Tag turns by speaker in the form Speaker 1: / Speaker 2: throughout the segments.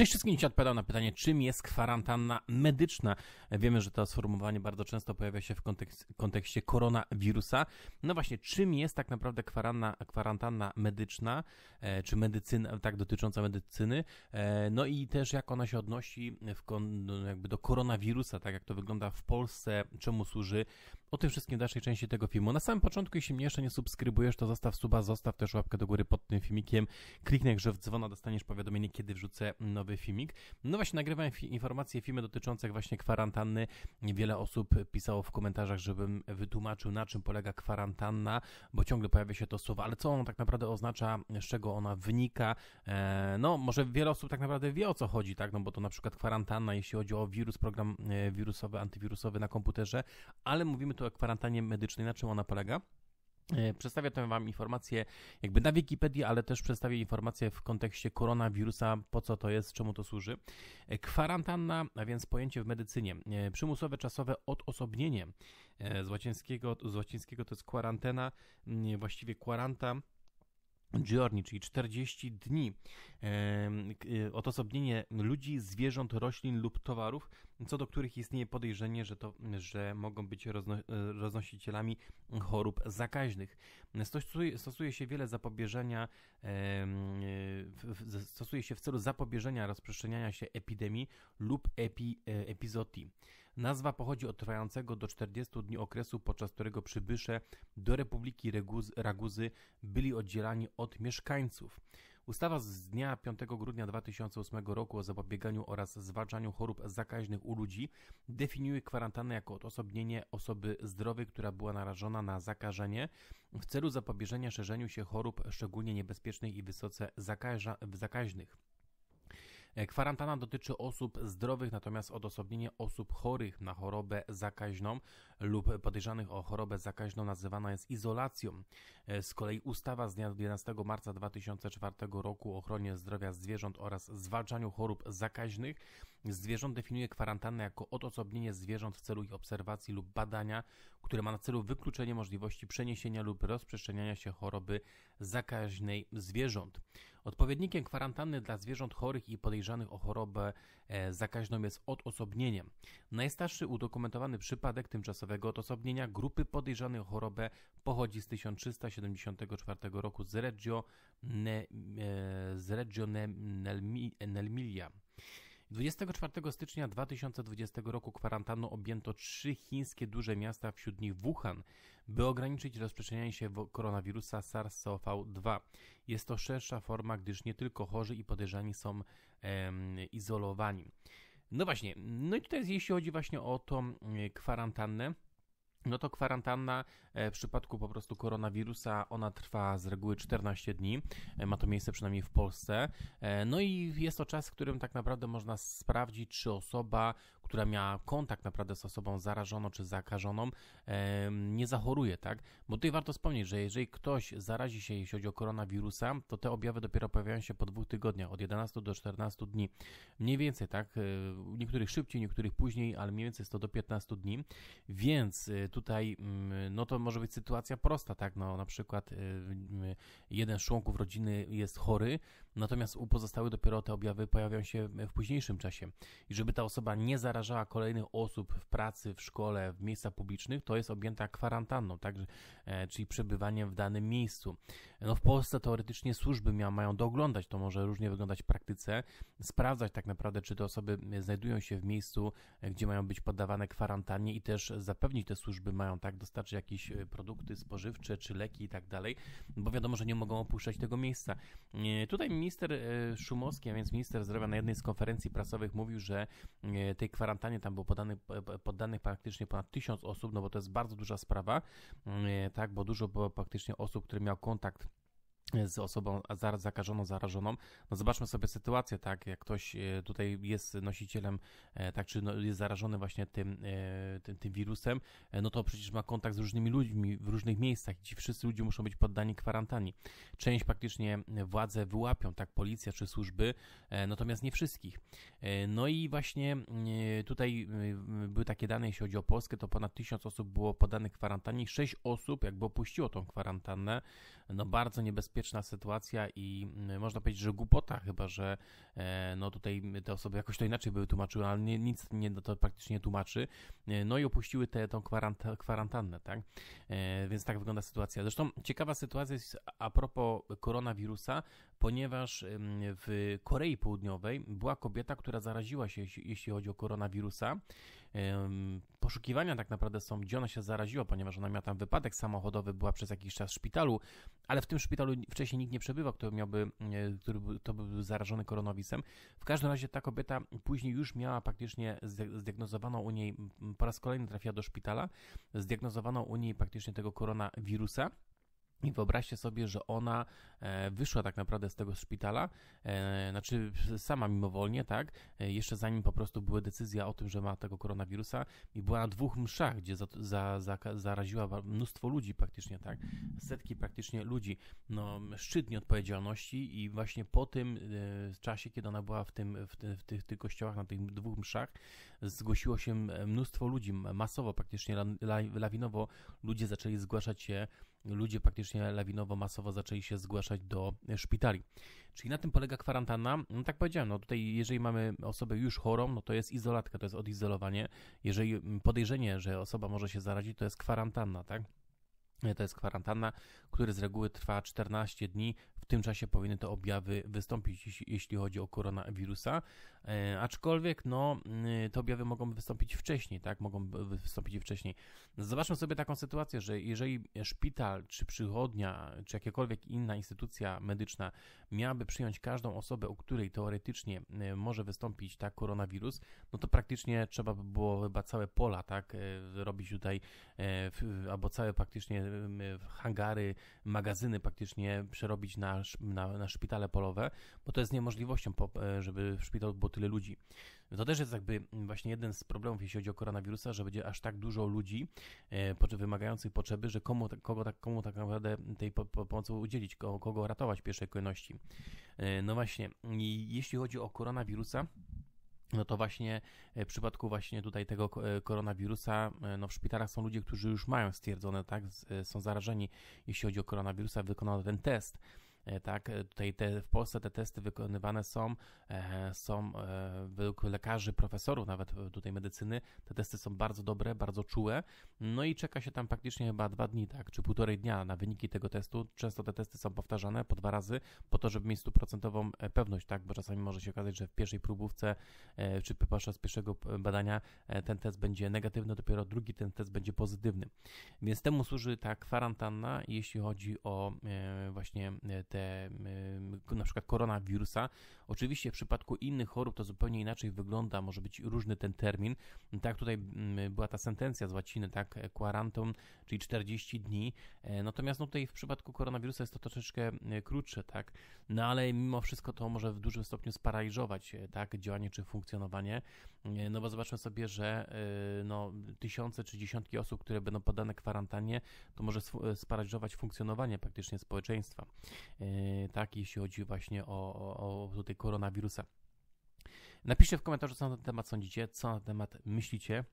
Speaker 1: Cześć wszystkim, dzisiaj odpowiadał na pytanie, czym jest kwarantanna medyczna. Wiemy, że to sformułowanie bardzo często pojawia się w kontekst, kontekście koronawirusa. No właśnie, czym jest tak naprawdę kwarantanna medyczna, e, czy medycyna, tak dotycząca medycyny, e, no i też jak ona się odnosi w, jakby do koronawirusa, tak jak to wygląda w Polsce, czemu służy. O tym wszystkim w dalszej części tego filmu. Na samym początku, jeśli mnie jeszcze nie subskrybujesz, to zostaw suba, zostaw też łapkę do góry pod tym filmikiem, kliknij w dzwona, dostaniesz powiadomienie, kiedy wrzucę nowy nowy filmik. No właśnie, nagrywałem informacje, filmy dotyczące właśnie kwarantanny. Wiele osób pisało w komentarzach, żebym wytłumaczył, na czym polega kwarantanna, bo ciągle pojawia się to słowo, ale co ono tak naprawdę oznacza, z czego ona wynika. E, no, może wiele osób tak naprawdę wie, o co chodzi, tak? No bo to na przykład kwarantanna, jeśli chodzi o wirus, program e, wirusowy, antywirusowy na komputerze, ale mówimy tu o kwarantannie medycznej, na czym ona polega? E, przedstawię to Wam informacje, jakby na Wikipedii, ale też przedstawię informacje w kontekście koronawirusa, po co to jest, czemu to służy. E, kwarantanna, a więc pojęcie w medycynie. E, przymusowe czasowe odosobnienie z łacińskiego, z łacińskiego to jest kwarantena, właściwie kwaranta Journey, czyli 40 dni. Y, odosobnienie ludzi, zwierząt, roślin lub towarów, co do których istnieje podejrzenie, że, to, że mogą być rozno, e, roznosicielami chorób zakaźnych. Stosuje, stosuje się wiele zapobieżenia, e, stosuje się w celu zapobieżenia rozprzestrzeniania się epidemii lub epi, e, epizotii. Nazwa pochodzi od trwającego do 40 dni okresu, podczas którego przybysze do Republiki Raguzy byli oddzielani od mieszkańców. Ustawa z dnia 5 grudnia 2008 roku o zapobieganiu oraz zwalczaniu chorób zakaźnych u ludzi definiuje kwarantannę jako odosobnienie osoby zdrowej, która była narażona na zakażenie w celu zapobieżenia szerzeniu się chorób szczególnie niebezpiecznych i wysoce zakaźnych. E, Kwarantana dotyczy osób zdrowych, natomiast odosobnienie osób chorych na chorobę zakaźną lub podejrzanych o chorobę zakaźną nazywana jest izolacją. E, z kolei ustawa z dnia 11 marca 2004 roku o ochronie zdrowia zwierząt oraz zwalczaniu chorób zakaźnych zwierząt definiuje kwarantannę jako odosobnienie zwierząt w celu ich obserwacji lub badania, które ma na celu wykluczenie możliwości przeniesienia lub rozprzestrzeniania się choroby zakaźnej zwierząt. Odpowiednikiem kwarantanny dla zwierząt chorych i podejrzanych o chorobę e, zakaźną jest odosobnienie. Najstarszy udokumentowany przypadek tymczasowego odosobnienia grupy podejrzanych o chorobę pochodzi z 1374 roku z Reggio, ne, e, z Reggio Nelmilia. 24 stycznia 2020 roku kwarantanną objęto trzy chińskie duże miasta, wśród nich Wuhan, by ograniczyć rozprzestrzenianie się koronawirusa SARS-CoV-2. Jest to szersza forma, gdyż nie tylko chorzy i podejrzani są em, izolowani. No właśnie, no i tutaj jeśli chodzi właśnie o tą e, kwarantannę, no to kwarantanna e, w przypadku po prostu koronawirusa, ona trwa z reguły 14 dni, e, ma to miejsce przynajmniej w Polsce. E, no i jest to czas, w którym tak naprawdę można sprawdzić, czy osoba, która miała kontakt naprawdę z osobą zarażoną czy zakażoną, nie zachoruje, tak? Bo tutaj warto wspomnieć, że jeżeli ktoś zarazi się, jeśli chodzi o koronawirusa, to te objawy dopiero pojawiają się po dwóch tygodniach, od 11 do 14 dni. Mniej więcej, tak? E, niektórych szybciej, niektórych później, ale mniej więcej jest to do 15 dni. Więc e, tutaj, mm, no to może być sytuacja prosta, tak? No na przykład e, jeden z członków rodziny jest chory, natomiast u pozostałych dopiero te objawy pojawiają się w późniejszym czasie. I żeby ta osoba nie zarażała kolejnych osób w pracy, w szkole, w miejscach publicznych, to jest objęta kwarantanną, tak? czyli przebywaniem w danym miejscu. No w Polsce teoretycznie służby mają doglądać, to może różnie wyglądać w praktyce, sprawdzać tak naprawdę, czy te osoby e, znajdują się w miejscu, e, gdzie mają być poddawane kwarantannie i też zapewnić te służby mają, tak, dostarczyć jakieś produkty spożywcze, czy leki i tak dalej, bo wiadomo, że nie mogą opuszczać tego miejsca. Tutaj minister e, Szumowski, a więc minister zdrowia na jednej z konferencji prasowych mówił, że e, tej kwarantannie tam było poddanych praktycznie ponad tysiąc osób, no bo to jest bardzo duża sprawa, e, tak, bo dużo było praktycznie osób, które miał kontakt z osobą zakażoną, zarażoną. No zobaczmy sobie sytuację, tak, jak ktoś e, tutaj jest nosicielem, e, tak, czy no, jest zarażony właśnie tym, e, tym, tym wirusem, no to przecież ma kontakt z różnymi ludźmi w różnych miejscach. Ci wszyscy ludzie muszą być poddani kwarantanni. Część praktycznie władze wyłapią, tak, policja czy służby, natomiast nie wszystkich. No i właśnie tutaj były takie dane, jeśli chodzi o Polskę, to ponad tysiąc osób było poddanych kwarantannie, sześć osób jakby opuściło tą kwarantannę, no bardzo niebezpieczne niebezpieczna sytuacja i mm, można powiedzieć, że głupota chyba, że e, no tutaj te osoby jakoś to inaczej były tłumaczyły, ale nie, nic nie no to praktycznie tłumaczy. E, no i opuściły tę tą kwarant kwarantannę, tak? E, więc tak wygląda sytuacja. Zresztą ciekawa sytuacja jest a propos koronawirusa, ponieważ w Korei Południowej była kobieta, która zaraziła się, jeśli chodzi o koronawirusa poszukiwania tak naprawdę są, gdzie ona się zaraziła, ponieważ ona miała tam wypadek samochodowy, była przez jakiś czas w szpitalu, ale w tym szpitalu wcześniej nikt nie przebywał, e, który miałby, który to był zarażony koronawisem. W każdym razie ta kobieta później już miała praktycznie, zdiagnozowano u niej, po raz kolejny trafiła do szpitala, zdiagnozowano u niej praktycznie tego koronawirusa, i wyobraźcie sobie, że ona e, wyszła tak naprawdę z tego szpitala, e, znaczy sama mimowolnie, tak, e, jeszcze zanim po prostu były decyzja o tym, że ma tego koronawirusa i była na dwóch mszach, gdzie za, za, za, zaraziła mnóstwo ludzi praktycznie, tak, setki praktycznie ludzi, no szczyt nieodpowiedzialności i właśnie po tym czasie, kiedy ona była w, tym, w, ty, w tych, tych kościołach, na tych dwóch mszach, zgłosiło się mnóstwo ludzi, masowo praktycznie, lawinowo ludzie zaczęli zgłaszać się ludzie praktycznie lawinowo, masowo zaczęli się zgłaszać do szpitali. Czyli na tym polega kwarantanna. No tak powiedziałem, no tutaj jeżeli mamy osobę już chorą, no to jest izolatka, to jest odizolowanie. Jeżeli podejrzenie, że osoba może się zarazić, to jest kwarantanna, tak? to jest kwarantanna, która z reguły trwa 14 dni. W tym czasie powinny te objawy wystąpić, jeśli chodzi o koronawirusa. E, aczkolwiek, no, y, te objawy mogą wystąpić wcześniej, tak? Mogą wystąpić wcześniej. Zobaczmy sobie taką sytuację, że jeżeli szpital, czy przychodnia, czy jakiekolwiek inna instytucja medyczna miałaby przyjąć każdą osobę, u której teoretycznie y, może wystąpić tak koronawirus, no to praktycznie trzeba by było chyba całe pola, tak? Y, robić tutaj, albo całe praktycznie hangary, magazyny praktycznie przerobić na, na, na szpitale polowe, bo to jest niemożliwością, e, żeby w szpitalu było tyle ludzi. To też jest jakby właśnie jeden z problemów, jeśli chodzi o koronawirusa, że będzie aż tak dużo ludzi e, wymagających potrzeby, że komu, kogo, tak, komu tak naprawdę tej pomocy udzielić, kogo, kogo ratować w pierwszej kolejności. E, no właśnie, jeśli chodzi o koronawirusa, no to właśnie e, w przypadku właśnie tutaj tego e, koronawirusa, e, no w szpitalach są ludzie, którzy już mają stwierdzone, tak, są zarażeni, jeśli chodzi o koronawirusa, wykonano ten test E, tak, e, tutaj te, w Polsce te testy wykonywane są, e, są według lekarzy, profesorów nawet tutaj medycyny, te testy są bardzo dobre, bardzo czułe, no i czeka się tam praktycznie chyba dwa dni, tak, czy półtorej dnia na wyniki tego testu, często te testy są powtarzane po dwa razy, po to, żeby mieć stuprocentową pewność, tak, bo czasami może się okazać, że w pierwszej próbówce, czy podczas pierwszego badania ten test będzie negatywny, dopiero drugi ten test będzie pozytywny, więc temu służy ta kwarantanna, jeśli chodzi o właśnie te te na przykład koronawirusa. Oczywiście w przypadku innych chorób to zupełnie inaczej wygląda, może być różny ten termin. Tak, tutaj była ta sentencja z łaciny, tak, quarantum, czyli 40 dni. E, natomiast no tutaj w przypadku koronawirusa jest to troszeczkę e, krótsze, tak, no ale mimo wszystko to może w dużym stopniu sparaliżować, e, tak, działanie czy funkcjonowanie, no bo zobaczmy sobie, że no, tysiące czy dziesiątki osób, które będą podane kwarantannie, to może sparaliżować funkcjonowanie praktycznie społeczeństwa. Yy, tak, jeśli chodzi właśnie o, o, o tutaj koronawirusa. Napiszcie w komentarzu, co na ten temat sądzicie, co na ten temat myślicie.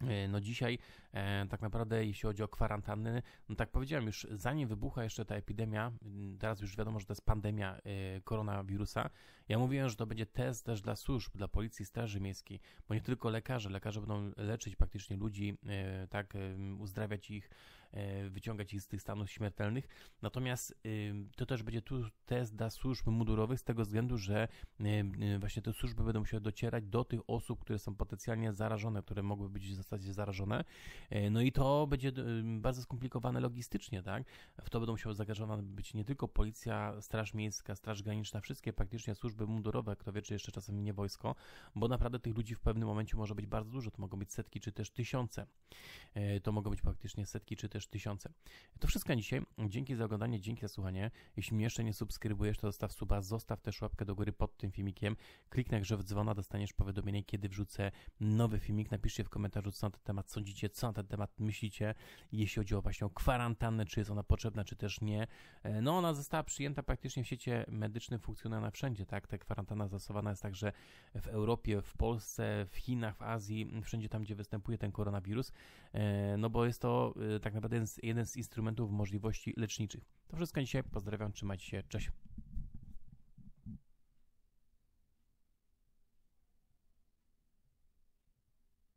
Speaker 1: Yy, no dzisiaj e, tak naprawdę jeśli chodzi o kwarantanny, no tak powiedziałem już, zanim wybucha jeszcze ta epidemia, mm, teraz już wiadomo, że to jest pandemia e, koronawirusa, ja mówiłem, że to będzie test też dla służb, dla policji, straży miejskiej, bo nie tylko lekarze, lekarze będą leczyć praktycznie ludzi, e, tak, uzdrawiać ich E, wyciągać ich z tych stanów śmiertelnych. Natomiast y, to też będzie tu test dla służb mundurowych z tego względu, że y, y, właśnie te służby będą musiały docierać do tych osób, które są potencjalnie zarażone, które mogły być w zasadzie zarażone. E, no i to będzie bardzo skomplikowane logistycznie, tak? W to będą musiały zaangażowane być nie tylko policja, straż miejska, straż graniczna, wszystkie praktycznie służby mundurowe, kto wie, czy jeszcze czasem nie wojsko, bo naprawdę tych ludzi w pewnym momencie może być bardzo dużo, to mogą być setki czy też tysiące. E, to mogą być praktycznie setki czy też też tysiące. To wszystko na dzisiaj. Dzięki za oglądanie, dzięki za słuchanie. Jeśli mnie jeszcze nie subskrybujesz, to zostaw suba, zostaw też łapkę do góry pod tym filmikiem. Kliknij także w dzwona, dostaniesz powiadomienie, kiedy wrzucę nowy filmik. Napiszcie w komentarzu, co na ten temat sądzicie, co na ten temat myślicie, jeśli chodzi o właśnie o kwarantannę, czy jest ona potrzebna, czy też nie. E, no, ona została przyjęta praktycznie w sieci medycznym, funkcjonuje na wszędzie, tak? Ta kwarantanna zastosowana jest także w Europie, w Polsce, w Chinach, w Azji, wszędzie tam, gdzie występuje ten koronawirus, e, no bo jest to e, tak naprawdę jeden z, jeden z instrumentów możliwości leczniczych. To wszystko dzisiaj. Pozdrawiam, trzymajcie się, cześć.